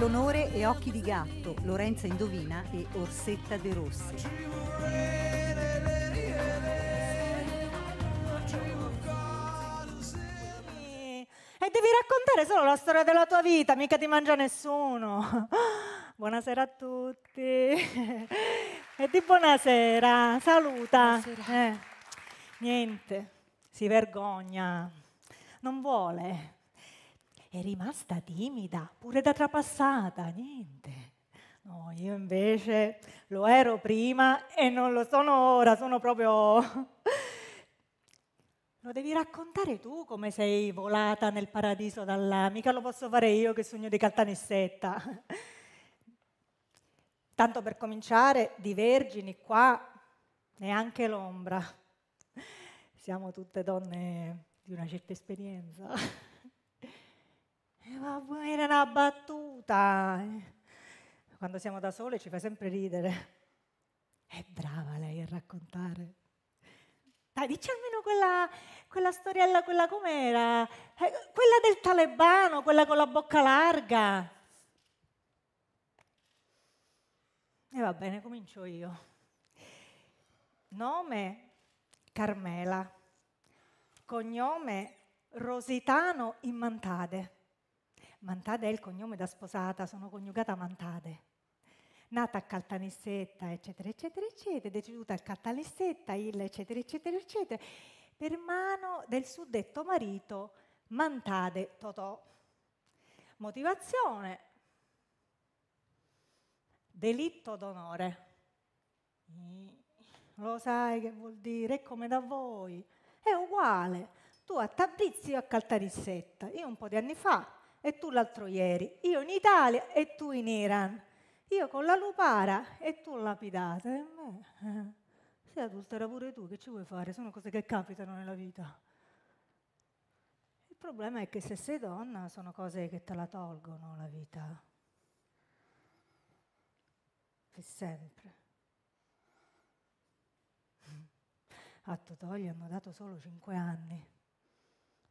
Dell'onore e Occhi di gatto, Lorenza Indovina e Orsetta De Rossi. E devi raccontare solo la storia della tua vita, mica ti mangia nessuno. Buonasera a tutti. E di buonasera, saluta. Buonasera. Eh, niente, si vergogna, non vuole è rimasta timida, pure da trapassata, niente. No, io invece lo ero prima e non lo sono ora, sono proprio... Lo devi raccontare tu come sei volata nel paradiso dalla... Mica lo posso fare io che sogno di Caltanissetta. Tanto per cominciare, di vergini qua neanche l'ombra. Siamo tutte donne di una certa esperienza. era una battuta. Quando siamo da sole ci fa sempre ridere. È brava lei a raccontare. Dai, dici almeno quella, quella storiella, quella com'era? Eh, quella del talebano, quella con la bocca larga. E va bene, comincio io. Nome Carmela, cognome Rositano Immantade. Mantade è il cognome da sposata, sono coniugata Mantade. Nata a Caltanissetta, eccetera, eccetera, eccetera, deceduta a Caltanissetta, il eccetera, eccetera, eccetera, per mano del suddetto marito Mantade Totò. Motivazione, delitto d'onore. Lo sai che vuol dire? È come da voi. È uguale. Tu a Tabrizio a Caltanissetta. Io un po' di anni fa e tu l'altro ieri, io in Italia e tu in Iran, io con la lupara e tu lapidata. E eh. sei adultera pure tu, che ci vuoi fare? Sono cose che capitano nella vita. Il problema è che se sei donna sono cose che te la tolgono la vita. Per sempre. A Totò gli hanno dato solo cinque anni.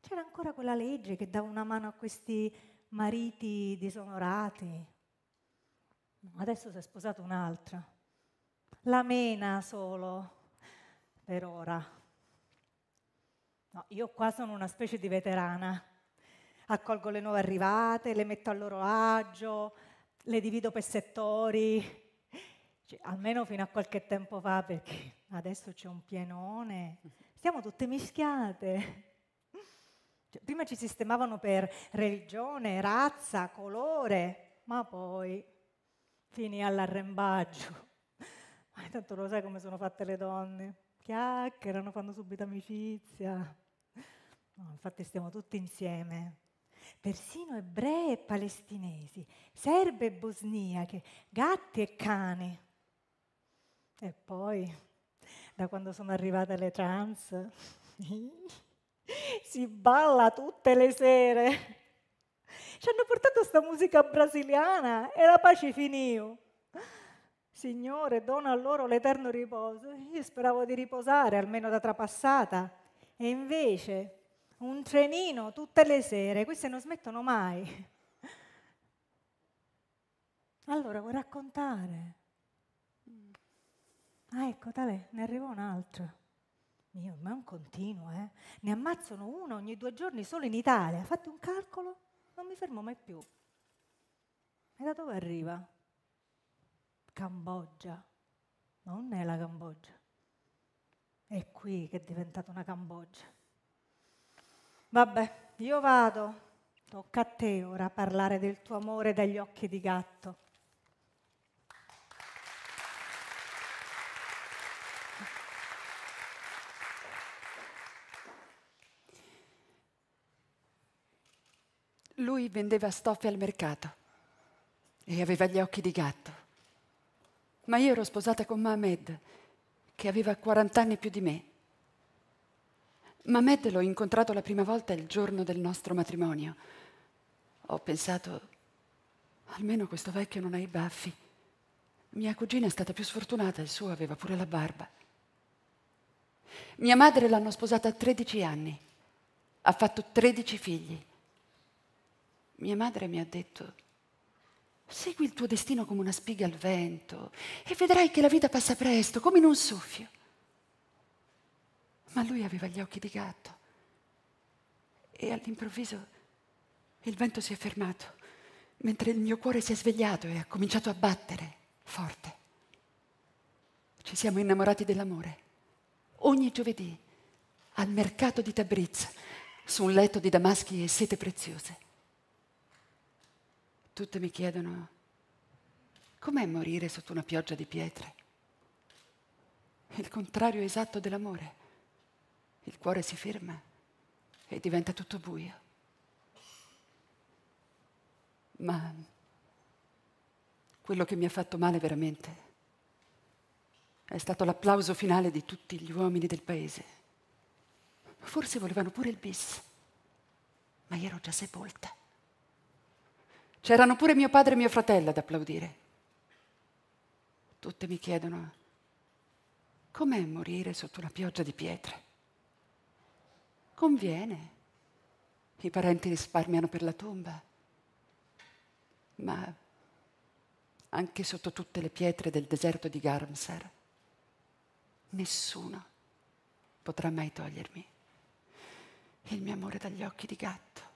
C'era ancora quella legge che dava una mano a questi mariti disonorati. Adesso si è sposato un'altra. La mena solo, per ora. No, io qua sono una specie di veterana. Accolgo le nuove arrivate, le metto a loro agio, le divido per settori. Cioè, almeno fino a qualche tempo fa, perché adesso c'è un pienone. Siamo tutte mischiate. Cioè, prima ci sistemavano per religione, razza, colore, ma poi finì all'arrembaggio. Ma intanto lo sai come sono fatte le donne? Chiacchierano, fanno subito amicizia. No, infatti stiamo tutti insieme. Persino ebrei e palestinesi, serbe e bosniache, gatti e cani. E poi, da quando sono arrivate le trans, si balla tutte le sere. Ci hanno portato questa musica brasiliana e la pace finiva. Signore, dona a loro l'eterno riposo. Io speravo di riposare, almeno da trapassata. E invece un trenino tutte le sere, queste non smettono mai. Allora vuoi raccontare? Ah, ecco, tale, ne arriva un altro. Mio, ma è un continuo, eh? Ne ammazzano uno ogni due giorni solo in Italia. Fate un calcolo, non mi fermo mai più. E da dove arriva? Cambogia. Non è la Cambogia. È qui che è diventata una Cambogia. Vabbè, io vado. Tocca a te ora parlare del tuo amore dagli occhi di gatto. Lui vendeva stoffe al mercato e aveva gli occhi di gatto. Ma io ero sposata con Mohamed, che aveva 40 anni più di me. Mohamed l'ho incontrato la prima volta il giorno del nostro matrimonio. Ho pensato, almeno questo vecchio non ha i baffi. Mia cugina è stata più sfortunata, il suo aveva pure la barba. Mia madre l'hanno sposata a 13 anni, ha fatto 13 figli. Mia madre mi ha detto, segui il tuo destino come una spiga al vento e vedrai che la vita passa presto, come in un soffio. Ma lui aveva gli occhi di gatto e all'improvviso il vento si è fermato, mentre il mio cuore si è svegliato e ha cominciato a battere forte. Ci siamo innamorati dell'amore. Ogni giovedì al mercato di Tabriz, su un letto di damaschi e sete preziose. Tutte mi chiedono, com'è morire sotto una pioggia di pietre? Il contrario esatto dell'amore. Il cuore si ferma e diventa tutto buio. Ma quello che mi ha fatto male veramente è stato l'applauso finale di tutti gli uomini del paese. Forse volevano pure il bis, ma io ero già sepolta. C'erano pure mio padre e mio fratello ad applaudire. Tutte mi chiedono, com'è morire sotto una pioggia di pietre? Conviene. I parenti risparmiano per la tomba. Ma anche sotto tutte le pietre del deserto di Garamsar, nessuno potrà mai togliermi il mio amore dagli occhi di gatto.